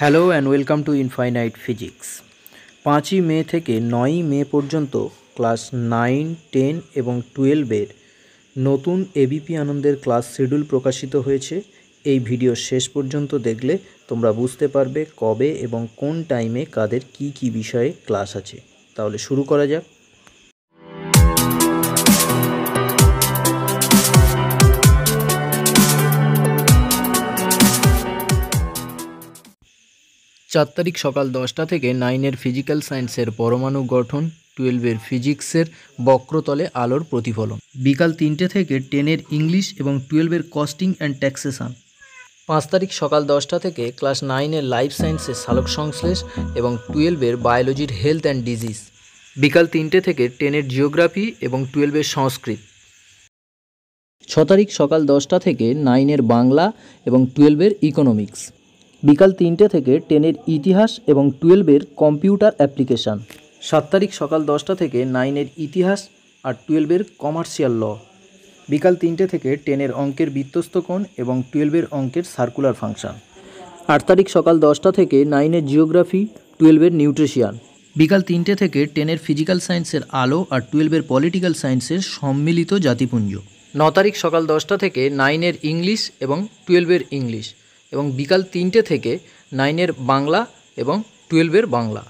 hello and welcome to infinite physics পাঁচই মে থেকে নয়ই মে পর্যন্ত ক্লাস নাইন টেন এবং টুয়েলভের নতুন এবিপি আনন্দের ক্লাস শিডিউল প্রকাশিত হয়েছে এই ভিডিও শেষ পর্যন্ত দেখলে তোমরা বুঝতে পারবে কবে এবং কোন টাইমে কাদের কি কি বিষয়ে ক্লাস আছে তাহলে শুরু করা যাক চার তারিখ সকাল দশটা থেকে নাইনের ফিজিক্যাল সায়েন্সের পরমাণু গঠন টুয়েলভের ফিজিক্সের বক্রতলে আলোর প্রতিফলন বিকাল তিনটে থেকে টেনের ইংলিশ এবং টুয়েলভের কস্টিং অ্যান্ড ট্যাক্সেশন পাঁচ তারিখ সকাল দশটা থেকে ক্লাস নাইনের লাইফ সায়েন্সের সালোক সংশ্লেষ এবং টুয়েলভের বায়োলজির হেলথ অ্যান্ড ডিজিজ বিকাল তিনটে থেকে টেনের জিওগ্রাফি এবং টুয়েলভের সংস্কৃত ছ তারিখ সকাল দশটা থেকে নাইনের বাংলা এবং টুয়েলভের ইকোনমিক্স বিকাল তিনটে থেকে টেনের ইতিহাস এবং টুয়েলভের কম্পিউটার অ্যাপ্লিকেশান সাত তারিখ সকাল দশটা থেকে নাইনের ইতিহাস আর টুয়েলভের কমার্শিয়াল ল বিকাল তিনটে থেকে টেনের অঙ্কের বৃত্তস্তকোণ এবং টুয়েলভের অঙ্কের সার্কুলার ফাংশান আট তারিখ সকাল দশটা থেকে নাইনের জিওগ্রাফি টুয়েলভের নিউট্রিশিয়ান বিকাল তিনটে থেকে টেনের ফিজিক্যাল সায়েন্সের আলো আর টুয়েলভের পলিটিক্যাল সায়েন্সের সম্মিলিত জাতিপুঞ্জ ন তারিখ সকাল দশটা থেকে নাইনের ইংলিশ এবং টুয়েলভের ইংলিশ এবং বিকাল তিনটে থেকে নাইনের বাংলা এবং টুয়েলভের বাংলা